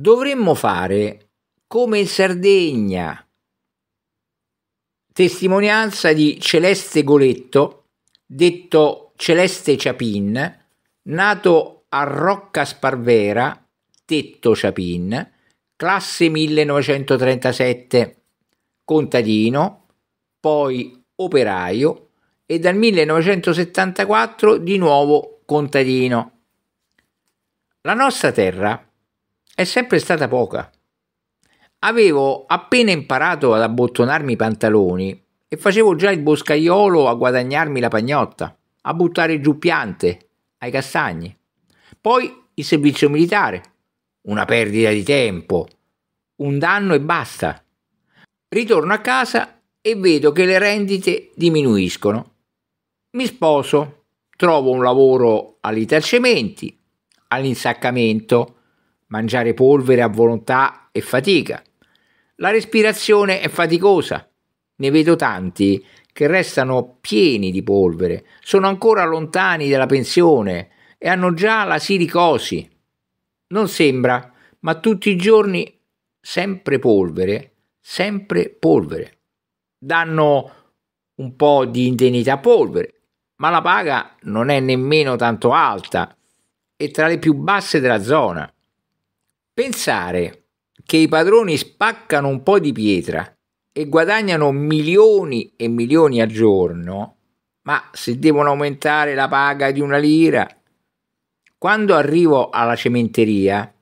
dovremmo fare come in Sardegna, testimonianza di Celeste Goletto, detto Celeste Ciapin, nato a Rocca Sparvera, tetto Ciapin, classe 1937, contadino, poi operaio e dal 1974 di nuovo contadino. La nostra terra è è sempre stata poca. Avevo appena imparato ad abbottonarmi i pantaloni e facevo già il boscaiolo a guadagnarmi la pagnotta, a buttare giù piante ai castagni. Poi il servizio militare, una perdita di tempo, un danno e basta. Ritorno a casa e vedo che le rendite diminuiscono. Mi sposo, trovo un lavoro all'Italcementi, all'insaccamento, mangiare polvere a volontà e fatica. La respirazione è faticosa. Ne vedo tanti che restano pieni di polvere, sono ancora lontani dalla pensione e hanno già la silicosi. Non sembra, ma tutti i giorni sempre polvere, sempre polvere. Danno un po' di indennità polvere, ma la paga non è nemmeno tanto alta, è tra le più basse della zona. Pensare che i padroni spaccano un po' di pietra e guadagnano milioni e milioni al giorno, ma se devono aumentare la paga di una lira, quando arrivo alla cementeria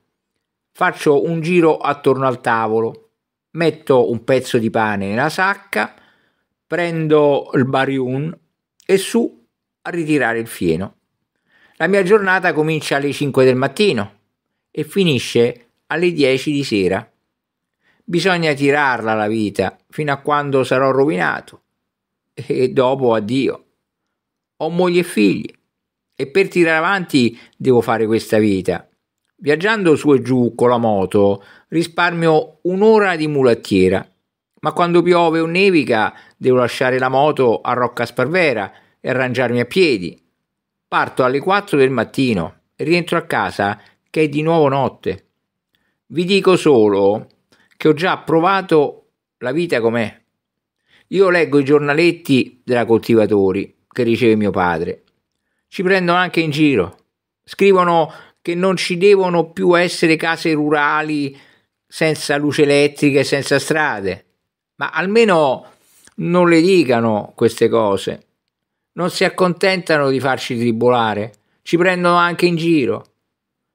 faccio un giro attorno al tavolo, metto un pezzo di pane nella sacca, prendo il bariun e su a ritirare il fieno. La mia giornata comincia alle 5 del mattino e finisce alle 10 di sera. Bisogna tirarla la vita fino a quando sarò rovinato e dopo addio. Ho moglie e figli e per tirare avanti devo fare questa vita. Viaggiando su e giù con la moto risparmio un'ora di mulattiera, ma quando piove o nevica devo lasciare la moto a Rocca Sparvera e arrangiarmi a piedi. Parto alle 4 del mattino, e rientro a casa che è di nuovo notte. Vi dico solo che ho già provato la vita com'è. Io leggo i giornaletti della Coltivatori che riceve mio padre. Ci prendono anche in giro. Scrivono che non ci devono più essere case rurali senza luce elettrica e senza strade. Ma almeno non le dicano queste cose. Non si accontentano di farci tribolare. Ci prendono anche in giro.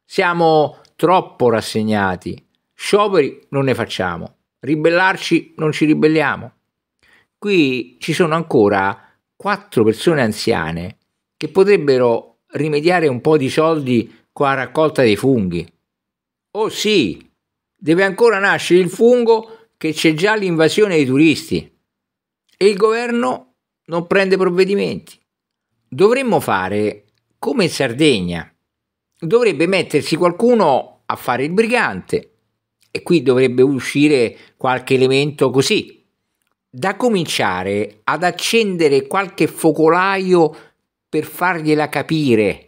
Siamo troppo rassegnati. Scioperi non ne facciamo. Ribellarci non ci ribelliamo. Qui ci sono ancora quattro persone anziane che potrebbero rimediare un po' di soldi con la raccolta dei funghi. Oh sì, deve ancora nascere il fungo che c'è già l'invasione dei turisti e il governo non prende provvedimenti. Dovremmo fare come in Sardegna, dovrebbe mettersi qualcuno a fare il brigante e qui dovrebbe uscire qualche elemento così, da cominciare ad accendere qualche focolaio per fargliela capire